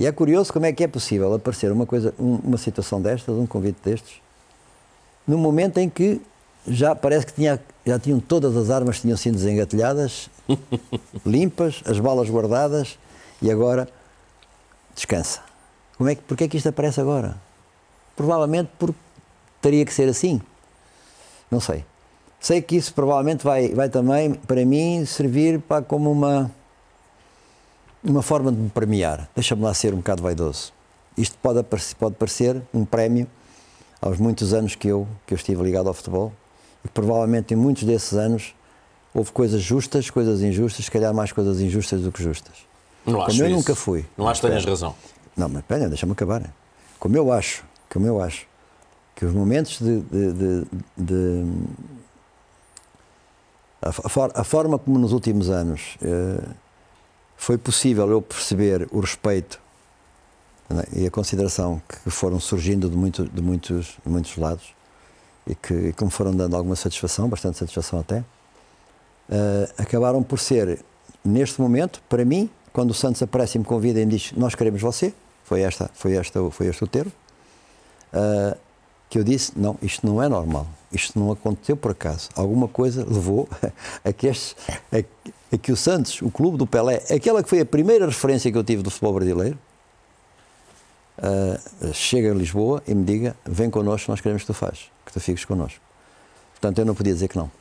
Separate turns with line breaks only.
E é curioso como é que é possível aparecer uma, coisa, uma situação destas, um convite destes, no momento em que já parece que tinha, já tinham todas as armas tinham sido desengatilhadas, limpas, as balas guardadas e agora descansa. Como é que, porque é que isto aparece agora? Provavelmente porque teria que ser assim. Não sei. Sei que isso provavelmente vai, vai também, para mim, servir para como uma uma forma de me premiar. Deixa-me lá ser um bocado vaidoso. Isto pode, pode parecer um prémio aos muitos anos que eu, que eu estive ligado ao futebol e provavelmente em muitos desses anos houve coisas justas, coisas injustas, se calhar mais coisas injustas do que justas. Não Como acho eu isso. nunca fui. Não acho que tenhas razão. Não, mas pena, deixa-me acabar. Como eu acho, como eu acho, que os momentos de. de, de, de a, for, a, forma como nos últimos anos. Eh, foi possível eu perceber o respeito né, e a consideração que foram surgindo de, muito, de, muitos, de muitos lados e que, que me foram dando alguma satisfação, bastante satisfação até, uh, acabaram por ser, neste momento, para mim, quando o Santos aparece e me convida e me diz nós queremos você, foi, esta, foi, esta, foi este o termo, uh, que eu disse, não, isto não é normal, isto não aconteceu por acaso, alguma coisa levou a que estes, a, é que o Santos, o clube do Pelé, aquela que foi a primeira referência que eu tive do futebol brasileiro, uh, chega a Lisboa e me diga: vem connosco, nós queremos que tu faças, que tu fiques connosco. Portanto, eu não podia dizer que não.